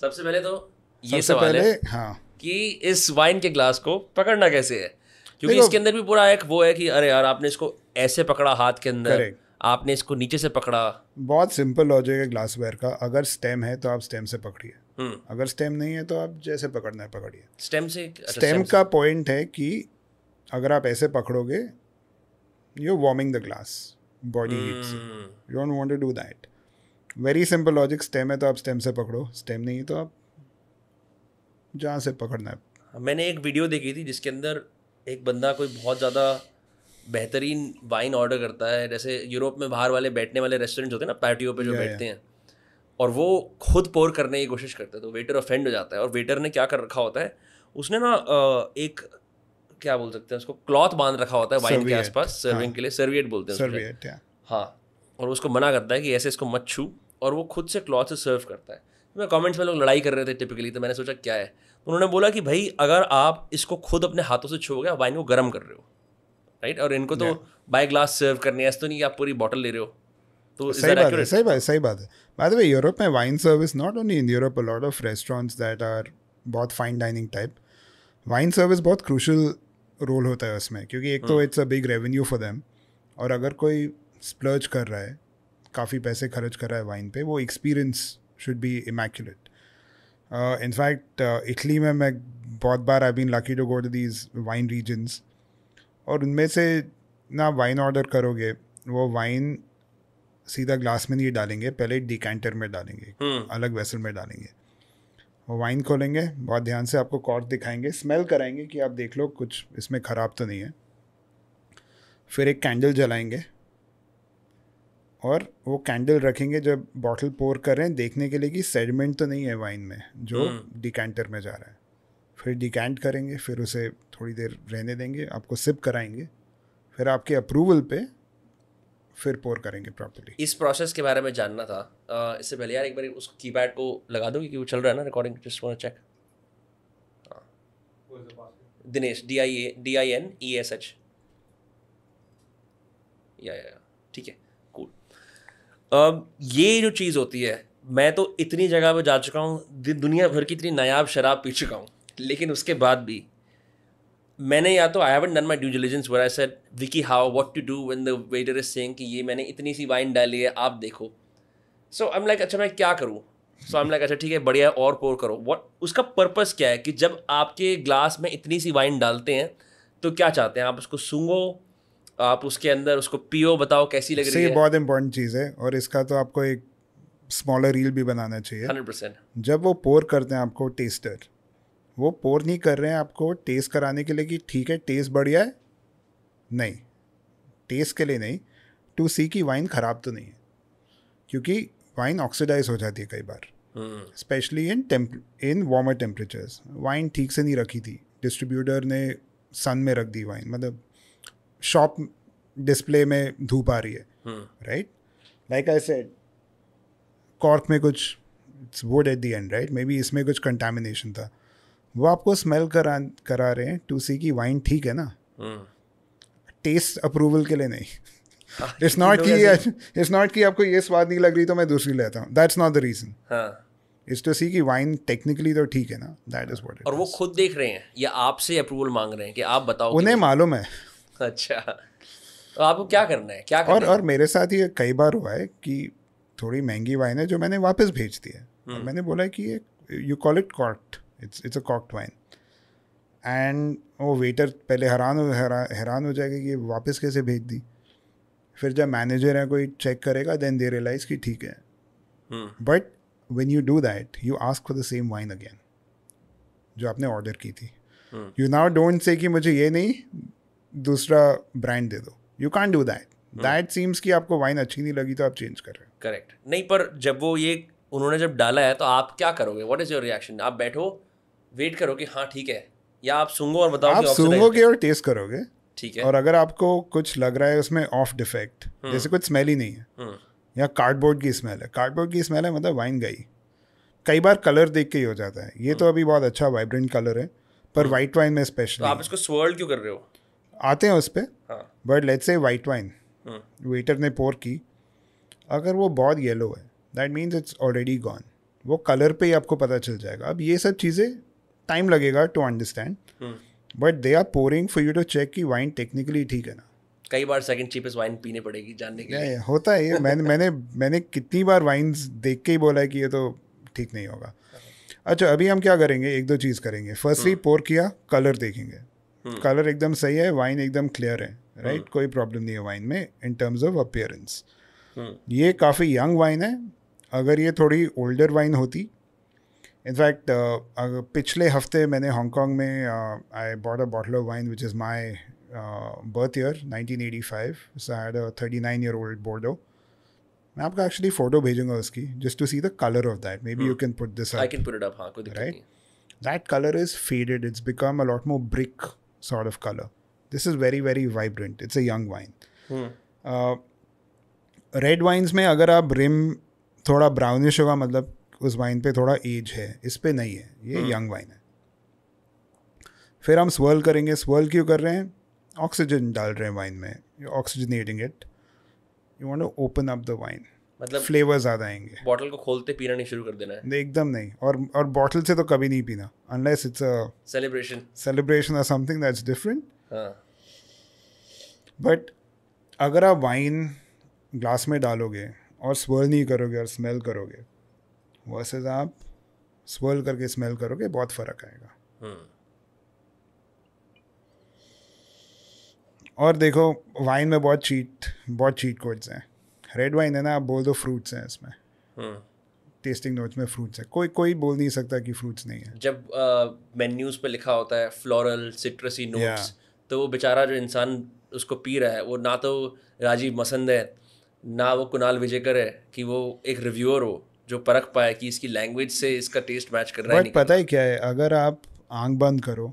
सबसे पहले तो ये सवाल है हाँ कि इस वाइन के ग्लास को पकड़ना कैसे है क्योंकि इसके अंदर भी पूरा एक वो है कि अरे यार आपने इसको ऐसे पकड़ा हाथ के अंदर आपने इसको नीचे से पकड़ा बहुत सिंपल लॉजिक है वेयर का अगर स्टेम है तो आप स्टेम से पकड़िए हम्म। अगर स्टेम नहीं है तो आप जैसे पकड़ना है पकड़िए स्टेम से अच्छा, स्टेम का पॉइंट है कि अगर आप ऐसे पकड़ोगे you warming the glass body heat you don't want to do that very simple logic stem है तो आप स्टेम से पकड़ो स्टेम नहीं तो आप जहाँ से पकड़ना है हाँ, मैंने एक वीडियो देखी थी जिसके अंदर एक बंदा कोई बहुत ज़्यादा बेहतरीन वाइन ऑर्डर करता है जैसे यूरोप में बाहर वाले बैठने वाले रेस्टोरेंट होते हैं ना पार्टियों पे जो बैठते हैं और वो खुद पोर करने की कोशिश करते हैं तो वेटर ऑफेंड हो जाता है और वेटर ने क्या कर रखा होता है उसने ना एक क्या बोल सकते हैं उसको क्लॉथ बांध रखा होता है वाइन के आसपास सर्विंग हाँ। के लिए सर्विएट बोलते हैं सर्विएट हाँ और उसको मना करता है कि ऐसे इसको मत छू और वो खुद से क्लॉथ से सर्व करता है मैं कमेंट्स में लोग लड़ाई कर रहे थे टिपिकली तो मैंने सोचा क्या है तो उन्होंने बोला कि भाई अगर आप इसको खुद अपने हाथों से छुओगे आप वाइन को गर्म कर रहे हो राइट और इनको तो बाई ग्लास सर्व है ऐसा तो नहीं कि आप पूरी बॉटल ले रहे हो तो सही बात है सही बात सही बात है बाय द वे यूरोप में wine service not only in Europe a lot of restaurants that are बहुत fine dining type wine service बहुत क्रूशल रोल होता है उसमें क्योंकि एक तो it's a big revenue for them और अगर कोई स्प्लर्ज कर रहा है काफ़ी पैसे खर्च करा है वाइन पे वो experience should be immaculate in fact Italy में मैं बहुत बार I been lucky to go to these wine regions और उनमें से ना वाइन ऑर्डर करोगे वो वाइन सीधा ग्लास में नहीं डालेंगे पहले डिकैंटर में डालेंगे hmm. अलग वेसल में डालेंगे वो वाइन खोलेंगे बहुत ध्यान से आपको कॉर्ड दिखाएंगे स्मेल कराएंगे कि आप देख लो कुछ इसमें ख़राब तो नहीं है फिर एक कैंडल जलाएंगे और वो कैंडल रखेंगे जब बॉटल पोर कर रहे हैं देखने के लिए कि सेडमेंट तो नहीं है वाइन में जो डिकैंटर हम्म। में जा रहा है फिर डिकैंट करेंगे फिर उसे थोड़ी देर रहने देंगे आपको सिप कराएंगे फिर आपके अप्रूवल पे फिर पोर करेंगे प्रॉपरली इस प्रोसेस के बारे में जानना था इससे पहले यार एक बार उस की पैड को लगा दो क्योंकि वो चल रहा है ना recording just want check Dinesh D I A D I N E S H या ठीक है ये जो चीज़ होती है मैं तो इतनी जगह पर जा चुका हूँ दुनिया भर की इतनी नायाब शराब पी चुका हूँ लेकिन उसके बाद भी मैंने या तो I haven't done my due diligence where I set Vicky how what to do when the waiter is saying कि ये मैंने इतनी सी वाइन डाली है आप देखो सो आई एम लाइक अच्छा मैं क्या करूँ सो आई एम लाइक अच्छा ठीक है बढ़िया और पोर करो वॉट उसका पर्पज़ क्या है कि जब आपके ग्लास में इतनी सी वाइन डालते हैं तो क्या चाहते हैं आप उसको सूंगो आप उसके अंदर उसको पीओ बताओ कैसी लग रही है बहुत इम्पोर्टेंट चीज़ है और इसका तो आपको एक स्मॉलर रील भी बनाना चाहिए हंड्रेड जब वो पोर करते हैं आपको टेस्टर वो पोर नहीं कर रहे हैं आपको टेस्ट कराने के लिए कि ठीक है टेस्ट बढ़िया है नहीं टेस्ट के लिए नहीं टू सी की वाइन ख़राब तो नहीं है क्योंकि वाइन ऑक्सीडाइज हो जाती है कई बार specially in in warmer temperatures wine ठीक से नहीं रखी थी डिस्ट्रीब्यूटर ने सन में रख दी वाइन मतलब शॉप डिस्प्ले में धूप आ रही है right like I said cork में कुछ it's wood at the end right maybe इसमें कुछ कंटेमिनेशन था वो आपको स्मेल करा करा रहे हैं टू सी की वाइन ठीक है ना टेस्ट हम्म। अप्रूवल के लिए नहीं इट्स नॉट की इट्स नॉट की आपको ये स्वाद नहीं लग रही तो मैं दूसरी लेता हूँ that's not the reason is to see की वाइन टेक्निकली तो ठीक है ना दैट इज वॉट और वो खुद देख रहे हैं या आपसे अप्रूवल मांग रहे हैं कि आप बताओ उन्हें मालूम है अच्छा तो आपको क्या करना है क्या करना और है? और मेरे साथ ये कई बार हुआ है कि थोड़ी महंगी वाइन है जो मैंने वापस भेज दी है हम्म। मैंने बोला कि ये you call it corked it's it's a corked wine and वो वेटर पहले हैरान हो हैरान हो जाएगा कि ये वापस कैसे भेज दी फिर जब मैनेजर है कोई चेक करेगा देन दे रियलाइज कि ठीक है but when you do that you ask for the same wine again जो आपने ऑर्डर की थी यू नाउ डोंट से कि मुझे ये नहीं दूसरा ब्रांड दे दो you can't do that that seems कि आपको वाइन अच्छी नहीं लगी तो आप चेंज कर रहे हो करेक्ट नहीं पर जब वो ये उन्होंने जब डाला है तो आप क्या करोगे व्हाट इज योर रिएक्शन आप बैठो वेट करो कि हाँ ठीक है या आप सूंगो और बताओ आप सूंगोगे और टेस्ट करोगे ठीक है और अगर आपको कुछ लग रहा है उसमें ऑफ डिफेक्ट hmm. जैसे कुछ स्मेल ही नहीं है hmm. या कार्डबोर्ड की स्मेल है कार्डबोर्ड की स्मेल है मतलब वाइन गई कई बार कलर देख के ही हो जाता है ये hmm. तो अभी बहुत अच्छा वाइब्रेंट कलर है पर वाइट वाइन में स्पेशल तो आप इसको स्वर्ल क्यों कर रहे हो आते हैं उस पर but let's a white wine waiter ने पोर की अगर वो बहुत येलो है that means it's already gone वो कलर पे ही आपको पता चल जाएगा अब ये सब चीज़ें टाइम लगेगा to understand but they are pouring for you to check कि वाइन टेक्निकली ठीक है ना कई बार सेकंड चीपेस्ट वाइन पीने पड़ेगी जानने के लिए होता है ये मैंने मैंने मैंने कितनी बार वाइन्स देख के ही बोला है कि ये तो ठीक नहीं होगा हाँ। अच्छा अभी हम क्या करेंगे एक दो चीज़ करेंगे फर्स्टली हम्म। पोर किया कलर देखेंगे कलर hmm. एकदम सही है वाइन एकदम क्लियर है राइट hmm. right? कोई प्रॉब्लम नहीं है वाइन में इन टर्म्स ऑफ अपियरेंस ये काफ़ी यंग वाइन है अगर ये थोड़ी ओल्डर वाइन होती इनफैक्ट uh, पिछले हफ्ते मैंने हांगकॉन्ग में I bought a bottle of wine which is my birth year nineteen eighty five thirty nine year old Bordeaux मैं आपका एक्चुअली फोटो भेजूंगा उसकी just to see the colour of that may be you can put this right that colour is faded it's become a lot more brick sort of color. This is very very vibrant. It's a young wine. Red hmm. Wines uh, में अगर आप rim थोड़ा brownish होगा मतलब उस wine पे थोड़ा as है इस पर नहीं है ये यंग hmm. वाइन है फिर हम स्वर्ल करेंगे स्वर्ल क्यों कर रहे हैं ऑक्सीजन डाल रहे हैं वाइन में oxygenating it you want to open up the wine मतलब फ्लेवर ज़्यादा आएंगे बॉटल को खोलते पीना नहीं शुरू कर देना है एकदम नहीं और और बॉटल से तो कभी नहीं पीना unless it's a celebration celebration और समथिंग दैट्स डिफरेंट बट अगर आप वाइन ग्लास में डालोगे और स्वर्ल नहीं करोगे और स्मेल करोगे वर्सेस आप स्वर्ल करके स्मेल करोगे बहुत फ़र्क आएगा हम्म। और देखो वाइन में बहुत चीट बहुत चीट कोड्स हैं रेड वाइन है ना आप बोल दो फ्रूट्स हैं इसमें टेस्टिंग हम्म। नोट्स में फ्रूट्स है कोई कोई बोल नहीं सकता कि फ्रूट्स नहीं है जब मेन्यूज पे लिखा होता है फ्लोरल सिट्रसी नोट्स yeah. तो वो बेचारा जो इंसान उसको पी रहा है वो ना तो राजीव मसंद है ना वो कुणाल विजयकर है कि वो एक रिव्यूअर हो जो परख पाए कि इसकी लैंग्वेज से इसका टेस्ट मैच कर रहा है पता ही क्या है अगर आप आंख बंद करो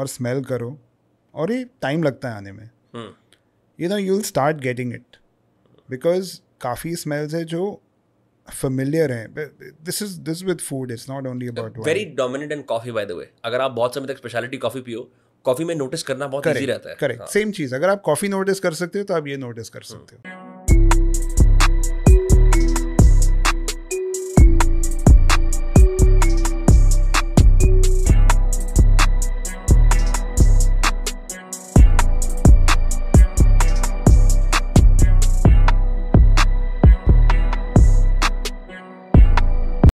और स्मेल करो और ये टाइम लगता है आने में you know you will start getting it because काफ़ी स्मेल्स है जो फेमिलियर हैं this is this with food it's not only about very dominant and coffee by the way अगर आप बहुत समय तक स्पेशलिटी कॉफी पियो कॉफी में नोटिस करना बहुत इजी रहता है करेक्ट सेम हाँ। चीज़ अगर आप कॉफी नोटिस कर सकते हो तो आप ये नोटिस कर सकते हो hmm.